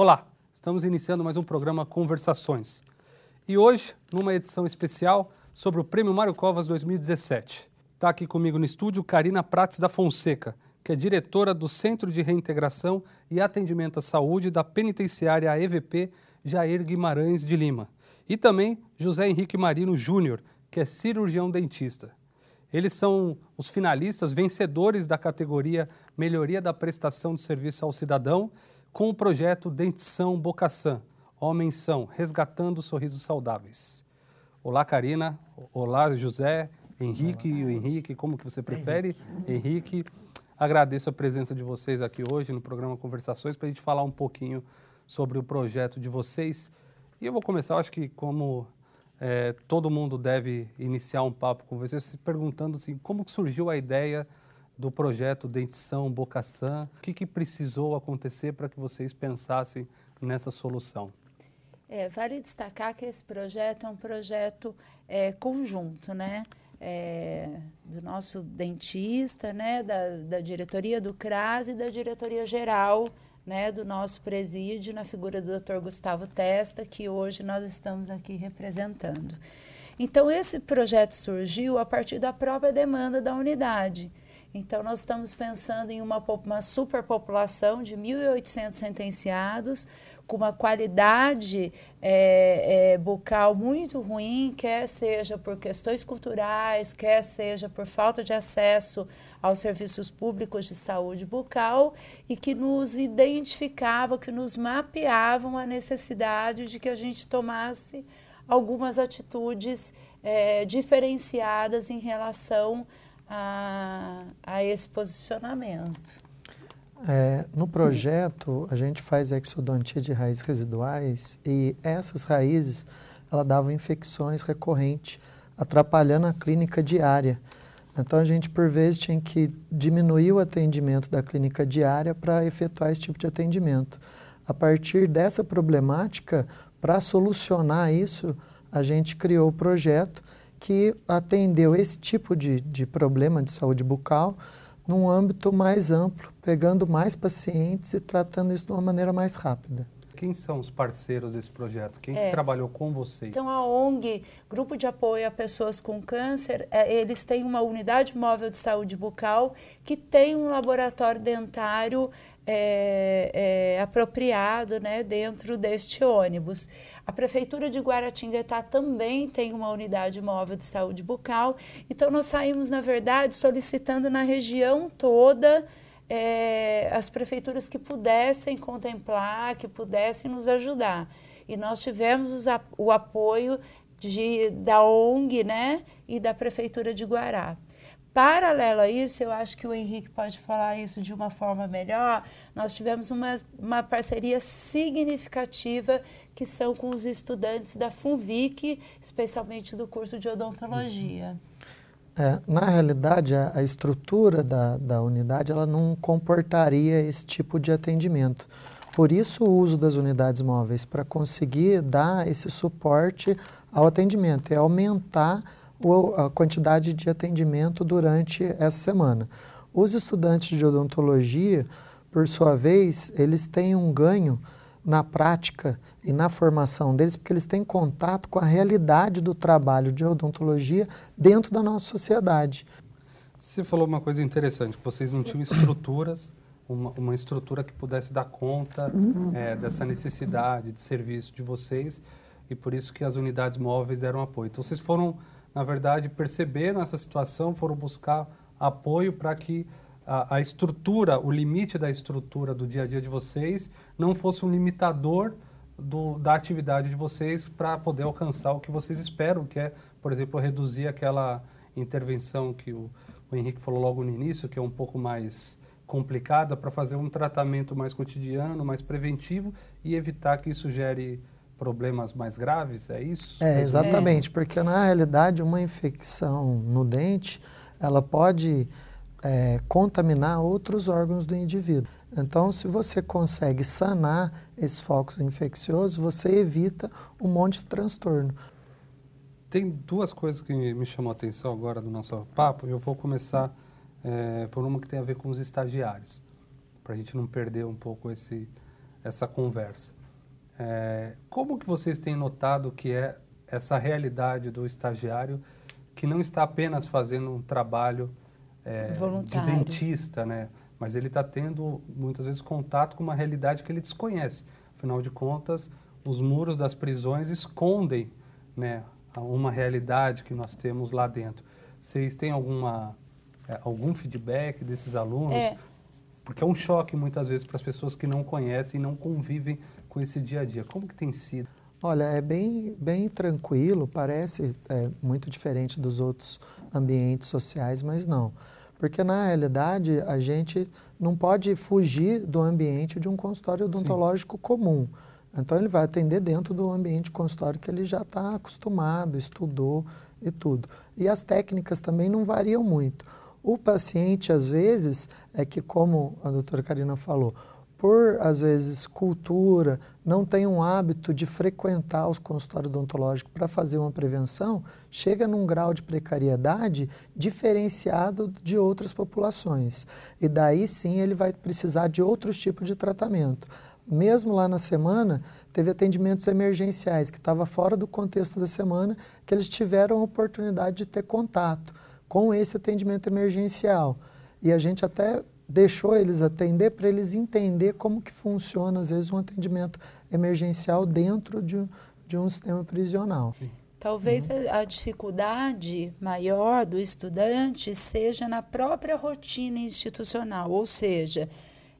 Olá, estamos iniciando mais um programa Conversações. E hoje, numa edição especial sobre o Prêmio Mário Covas 2017. Está aqui comigo no estúdio Karina Prates da Fonseca, que é diretora do Centro de Reintegração e Atendimento à Saúde da Penitenciária EVP Jair Guimarães de Lima. E também José Henrique Marino Júnior, que é cirurgião dentista. Eles são os finalistas vencedores da categoria Melhoria da Prestação de Serviço ao Cidadão com o projeto Dentição Bocaçã, Homens São, Resgatando Sorrisos Saudáveis. Olá, Karina. Olá, José, Henrique e Henrique, como que você prefere? Henrique. Henrique. Agradeço a presença de vocês aqui hoje no programa Conversações para a gente falar um pouquinho sobre o projeto de vocês. E eu vou começar, eu acho que como é, todo mundo deve iniciar um papo com vocês, se perguntando assim, como surgiu a ideia do projeto Dentição Bocaçan? O que, que precisou acontecer para que vocês pensassem nessa solução? É, vale destacar que esse projeto é um projeto é, conjunto, né? É, do nosso dentista, né? Da, da, diretoria do CRAS e da diretoria geral né? do nosso presídio, na figura do Dr. Gustavo Testa, que hoje nós estamos aqui representando. Então, esse projeto surgiu a partir da própria demanda da unidade. Então, nós estamos pensando em uma, uma superpopulação de 1.800 sentenciados, com uma qualidade é, é, bucal muito ruim, quer seja por questões culturais, quer seja por falta de acesso aos serviços públicos de saúde bucal, e que nos identificava, que nos mapeavam a necessidade de que a gente tomasse algumas atitudes é, diferenciadas em relação a, a esse posicionamento. É, no projeto, a gente faz exodontia de raízes residuais e essas raízes ela dava infecções recorrentes, atrapalhando a clínica diária. Então a gente, por vezes, tinha que diminuir o atendimento da clínica diária para efetuar esse tipo de atendimento. A partir dessa problemática, para solucionar isso, a gente criou o projeto que atendeu esse tipo de, de problema de saúde bucal num âmbito mais amplo, pegando mais pacientes e tratando isso de uma maneira mais rápida. Quem são os parceiros desse projeto? Quem é. que trabalhou com vocês? Então, a ONG, Grupo de Apoio a Pessoas com Câncer, é, eles têm uma unidade móvel de saúde bucal que tem um laboratório dentário é, é, apropriado né, dentro deste ônibus. A Prefeitura de Guaratinguetá também tem uma unidade móvel de saúde bucal, então nós saímos, na verdade, solicitando na região toda é, as prefeituras que pudessem contemplar, que pudessem nos ajudar. E nós tivemos o apoio de, da ONG né, e da Prefeitura de Guará. Paralelo a isso, eu acho que o Henrique pode falar isso de uma forma melhor. Nós tivemos uma, uma parceria significativa que são com os estudantes da FUNVIC, especialmente do curso de odontologia. Uhum. É, na realidade, a, a estrutura da, da unidade ela não comportaria esse tipo de atendimento. Por isso, o uso das unidades móveis, para conseguir dar esse suporte ao atendimento e aumentar o, a quantidade de atendimento durante essa semana. Os estudantes de odontologia, por sua vez, eles têm um ganho na prática e na formação deles, porque eles têm contato com a realidade do trabalho de odontologia dentro da nossa sociedade. Você falou uma coisa interessante, que vocês não tinham estruturas, uma, uma estrutura que pudesse dar conta é, dessa necessidade de serviço de vocês, e por isso que as unidades móveis deram apoio. Então, vocês foram, na verdade, perceber essa situação, foram buscar apoio para que a, a estrutura, o limite da estrutura do dia a dia de vocês não fosse um limitador do, da atividade de vocês para poder alcançar o que vocês esperam, que é, por exemplo, reduzir aquela intervenção que o, o Henrique falou logo no início, que é um pouco mais complicada, para fazer um tratamento mais cotidiano, mais preventivo e evitar que isso gere problemas mais graves, é isso? É, exatamente, porque na realidade uma infecção no dente, ela pode é, contaminar outros órgãos do indivíduo. Então, se você consegue sanar esse foco infeccioso, você evita um monte de transtorno. Tem duas coisas que me chamou a atenção agora do nosso papo. Eu vou começar é, por uma que tem a ver com os estagiários, para a gente não perder um pouco esse, essa conversa. É, como que vocês têm notado que é essa realidade do estagiário que não está apenas fazendo um trabalho é, de dentista, né? Mas ele está tendo, muitas vezes, contato com uma realidade que ele desconhece. Afinal de contas, os muros das prisões escondem né, uma realidade que nós temos lá dentro. Vocês têm alguma, é, algum feedback desses alunos? É. Porque é um choque, muitas vezes, para as pessoas que não conhecem e não convivem com esse dia a dia. Como que tem sido? Olha, é bem, bem tranquilo, parece é, muito diferente dos outros ambientes sociais, mas não. Porque, na realidade, a gente não pode fugir do ambiente de um consultório odontológico Sim. comum. Então, ele vai atender dentro do ambiente consultório que ele já está acostumado, estudou e tudo. E as técnicas também não variam muito. O paciente, às vezes, é que, como a doutora Karina falou, por, às vezes, cultura, não tem um hábito de frequentar os consultórios odontológicos para fazer uma prevenção, chega num grau de precariedade diferenciado de outras populações. E daí sim ele vai precisar de outros tipos de tratamento. Mesmo lá na semana, teve atendimentos emergenciais, que estava fora do contexto da semana, que eles tiveram a oportunidade de ter contato com esse atendimento emergencial. E a gente até deixou eles atender para eles entender como que funciona, às vezes, um atendimento emergencial dentro de, de um sistema prisional. Sim. Talvez uhum. a, a dificuldade maior do estudante seja na própria rotina institucional, ou seja,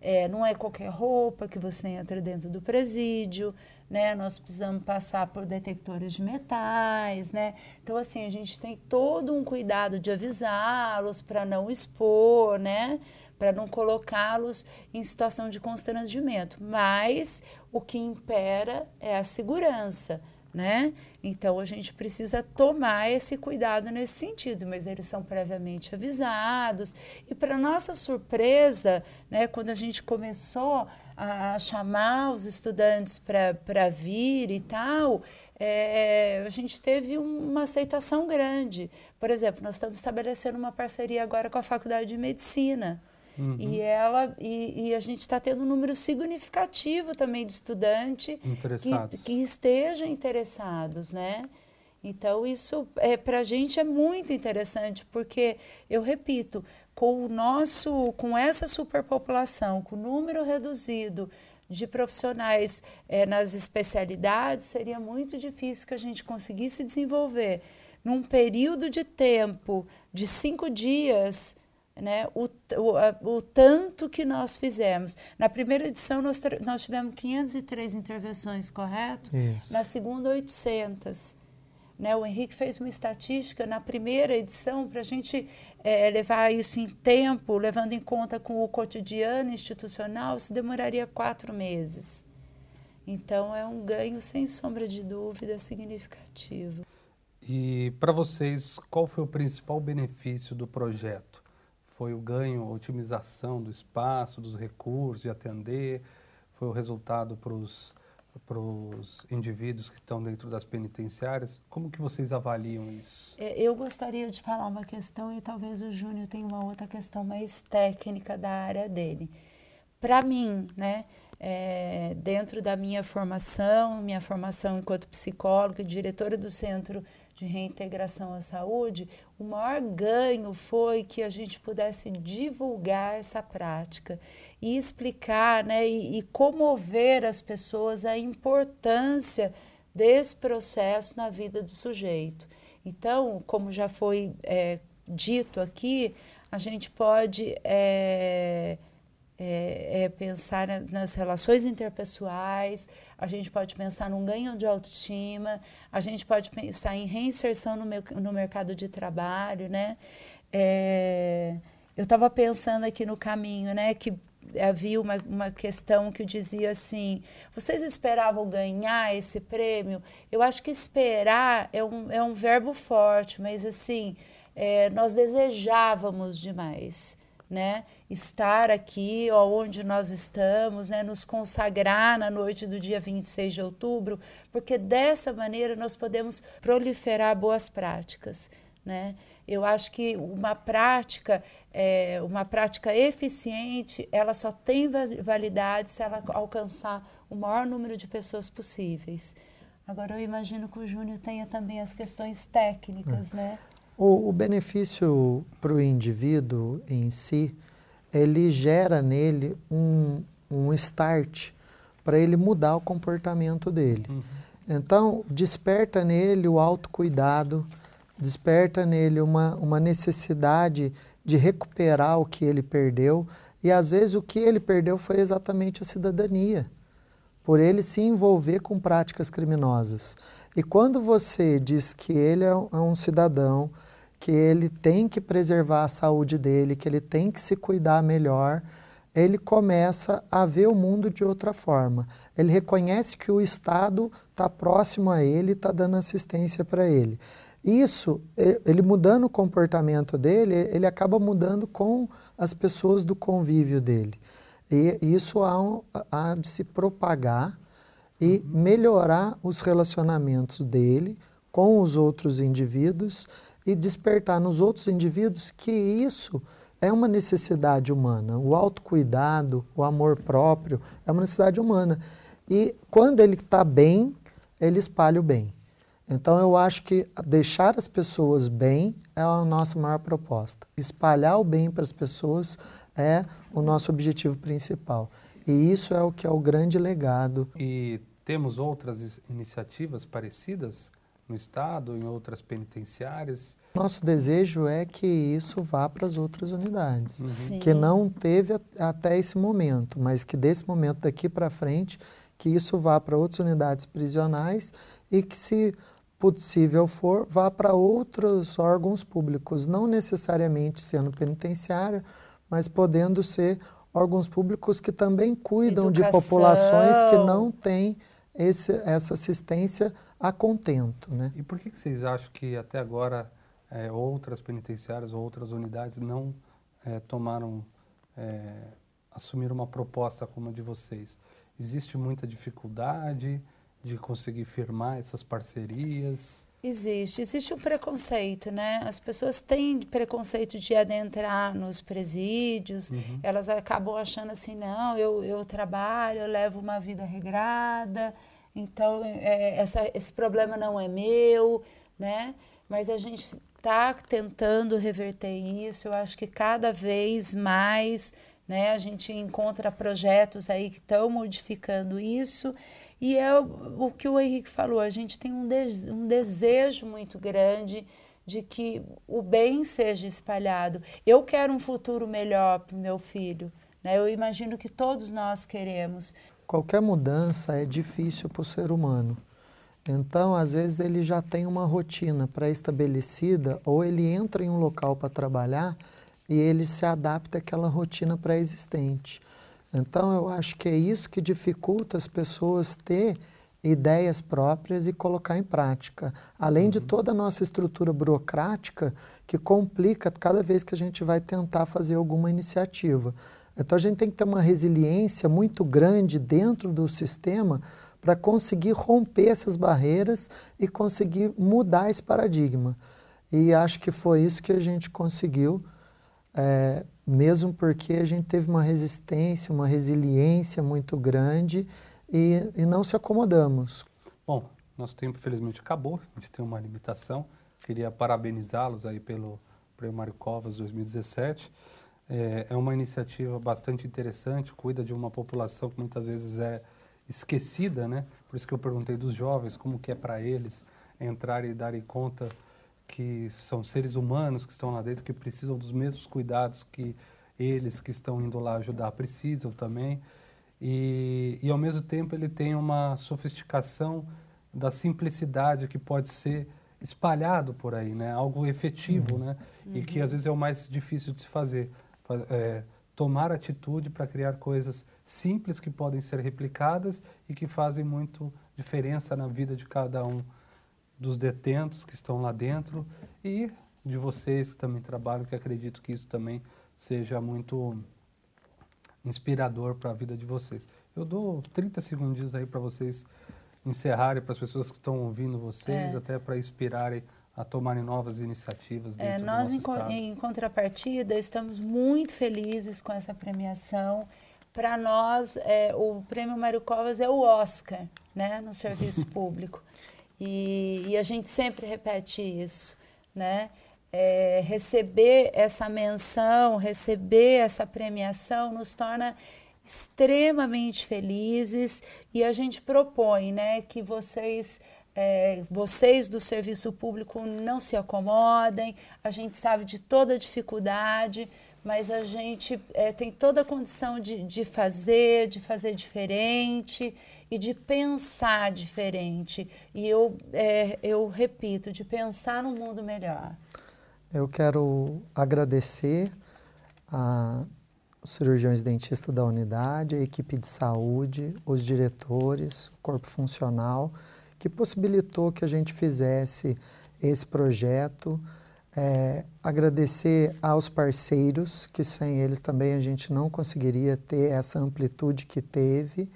é, não é qualquer roupa que você entra dentro do presídio, né? Nós precisamos passar por detectores de metais, né? Então assim a gente tem todo um cuidado de avisá-los para não expor, né? para não colocá-los em situação de constrangimento. Mas o que impera é a segurança. Né? Então a gente precisa tomar esse cuidado nesse sentido, mas eles são previamente avisados. E para nossa surpresa, né, quando a gente começou a chamar os estudantes para vir e tal, é, é a gente teve uma aceitação grande. Por exemplo, nós estamos estabelecendo uma parceria agora com a Faculdade de Medicina. Uhum. E ela e, e a gente está tendo um número significativo também de estudante que, que estejam interessados, né? Então isso é para a gente é muito interessante porque eu repito com o nosso com essa superpopulação com o número reduzido de profissionais é, nas especialidades, seria muito difícil que a gente conseguisse desenvolver num período de tempo de cinco dias né, o, o, o, tanto que nós fizemos. Na primeira edição, nós, nós tivemos 503 intervenções, correto? Isso. Na segunda, 800. Né, o Henrique fez uma estatística na primeira edição para a gente é, levar isso em tempo, levando em conta com o cotidiano institucional, isso demoraria quatro meses. Então, é um ganho, sem sombra de dúvida, significativo. E para vocês, qual foi o principal benefício do projeto? foi o ganho, a otimização do espaço, dos recursos, de atender, foi o resultado para os para os indivíduos que estão dentro das penitenciárias. Como que vocês avaliam isso? É, eu gostaria de falar uma questão e talvez o Júnior tenha uma outra questão mais técnica da área dele. Para mim, né, é, dentro da minha formação, minha formação enquanto psicóloga e diretora do Centro de Reintegração à Saúde, o maior ganho foi que a gente pudesse divulgar essa prática e explicar né, e, e comover as pessoas a importância desse processo na vida do sujeito. Então, como já foi é, dito aqui, a gente pode é, é, é pensar nas relações interpessoais, a gente pode pensar num ganho de autoestima, a gente pode pensar em reinserção no, meu, no mercado de trabalho, né? É, eu estava pensando aqui no caminho, né? Que havia uma, uma questão que dizia assim: vocês esperavam ganhar esse prêmio? Eu acho que esperar é um, é um verbo forte, mas assim, é, nós desejávamos demais né? Estar aqui, onde nós estamos, né? Nos consagrar na noite do dia 26 de outubro, porque dessa maneira nós podemos proliferar boas práticas, né? Eu acho que uma prática, é, uma prática eficiente, ela só tem validade se ela alcançar o maior número de pessoas possíveis. Agora eu imagino que o Júnior tenha também as questões técnicas, é. né? O, o benefício para o indivíduo em si, ele gera nele um, um start para ele mudar o comportamento dele. Uhum. Então, desperta nele o autocuidado, desperta nele uma, uma necessidade de recuperar o que ele perdeu. E às vezes o que ele perdeu foi exatamente a cidadania, por ele se envolver com práticas criminosas. E quando você diz que ele é um é cidadão que ele tem que preservar a saúde dele, que ele tem que se cuidar melhor, ele começa a ver o mundo de outra forma. Ele reconhece que o Estado está próximo a ele, está dando assistência para ele. Isso, ele mudando o comportamento dele, ele acaba mudando com as pessoas do convívio dele. E isso há, há de se propagar e uhum. melhorar os relacionamentos dele com os outros indivíduos e despertar nos outros indivíduos que isso é uma necessidade humana. O autocuidado, o amor próprio é uma necessidade humana. E quando ele está bem, ele espalha o bem. Então eu acho que deixar as pessoas bem é a nossa maior proposta. Espalhar o bem para as pessoas é o nosso objetivo principal. E isso é o que é o grande legado. E temos outras iniciativas parecidas no estado, em outras penitenciárias? Nosso desejo é que isso vá para as outras unidades, uhum. que não teve até esse momento, mas que desse momento daqui para frente, que isso vá para outras unidades prisionais e que, se possível for, vá para outros órgãos públicos, não necessariamente sendo penitenciária, mas podendo ser órgãos públicos que também cuidam Educação. de populações que não têm esse, essa assistência a contento. Né? E por que, que vocês acham que até agora é, outras penitenciárias ou outras unidades não é, tomaram, é, assumiram uma proposta como a de vocês? Existe muita dificuldade de conseguir firmar essas parcerias? Existe, existe um preconceito, né? As pessoas têm preconceito de adentrar nos presídios, uhum. elas acabam achando assim, não, eu, eu trabalho, eu levo uma vida regrada, então, é, essa, esse problema não é meu, né? Mas a gente está tentando reverter isso. Eu acho que cada vez mais né, a gente encontra projetos aí que estão modificando isso. E é o, o, que o Henrique falou: a gente tem um, um desejo muito grande de que o bem seja espalhado. Eu quero um futuro melhor para meu filho. Né? Eu imagino que todos nós queremos qualquer mudança é difícil para o ser humano. Então, às vezes, ele já tem uma rotina pré-estabelecida ou ele entra em um local para trabalhar e ele se adapta àquela rotina pré-existente. Então, eu acho que é isso que dificulta as pessoas ter ideias próprias e colocar em prática. Além uhum. de toda a nossa estrutura burocrática que complica cada vez que a gente vai tentar fazer alguma iniciativa. Então a gente tem que ter uma resiliência muito grande dentro do sistema para conseguir romper essas barreiras e conseguir mudar esse paradigma. E acho que foi isso que a gente conseguiu, é, mesmo porque a gente teve uma resistência, uma resiliência muito grande e, e não se acomodamos. Bom, nosso tempo felizmente acabou, a gente tem uma limitação. Queria parabenizá-los aí pelo Prêmio Mário Covas 2017. É, é uma iniciativa bastante interessante, cuida de uma população que muitas vezes é esquecida, né? Por isso que eu perguntei dos jovens, como que é para eles entrar e darem conta que são seres humanos que estão lá dentro, que precisam dos mesmos cuidados que eles que estão indo lá ajudar precisam também. E, e ao mesmo tempo ele tem uma sofisticação da simplicidade que pode ser espalhado por aí, né? Algo efetivo, uhum. né? Uhum. E que uhum. às vezes é o mais difícil de se fazer é, tomar atitude para criar coisas simples que podem ser replicadas e que fazem muito diferença na vida de cada um dos detentos que estão lá dentro e de vocês que também trabalham, que acredito que isso também seja muito inspirador para a vida de vocês. Eu dou 30 segundos aí para vocês encerrarem, para as pessoas que estão ouvindo vocês, é. até para inspirarem a tomarem novas iniciativas é, dentro é, nós, do nosso em, em contrapartida, estamos muito felizes com essa premiação. Para nós, é, o Prêmio Mário Covas é o Oscar né, no serviço público. E, e, a gente sempre repete isso. Né? É, receber essa menção, receber essa premiação nos torna extremamente felizes e a gente propõe né, que vocês é, vocês do serviço público não se acomodem, a gente sabe de toda a dificuldade, mas a gente é, tem toda a condição de, de fazer, de fazer diferente e de pensar diferente. E eu, é, eu repito, de pensar num mundo melhor. Eu quero agradecer a os cirurgiões dentistas da unidade, a equipe de saúde, os diretores, o corpo funcional que possibilitou que a gente fizesse esse projeto. É, agradecer aos parceiros, que sem eles também a gente não conseguiria ter essa amplitude que teve.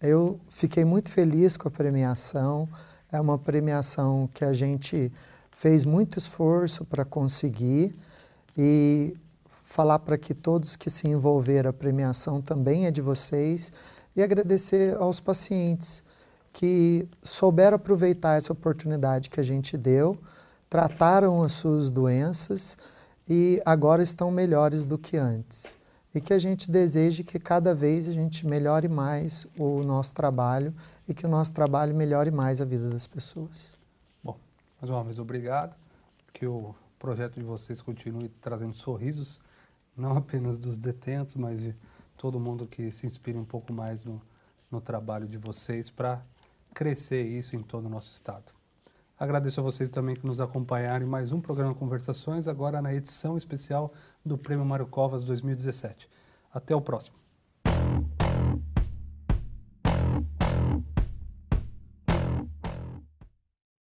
Eu fiquei muito feliz com a premiação. É uma premiação que a gente fez muito esforço para conseguir e falar para que todos que se envolveram a premiação também é de vocês e agradecer aos pacientes que souberam aproveitar essa oportunidade que a gente deu, trataram as suas doenças e agora estão melhores do que antes. E que a gente deseje que cada vez a gente melhore mais o nosso trabalho e que o nosso trabalho melhore mais a vida das pessoas. Bom, mais uma vez, obrigado. Que o projeto de vocês continue trazendo sorrisos, não apenas dos detentos, mas de todo mundo que se inspire um pouco mais no, no trabalho de vocês para crescer isso em todo o nosso estado. Agradeço a vocês também que nos acompanharem em mais um programa Conversações, agora na edição especial do Prêmio Mário Covas 2017. Até o próximo.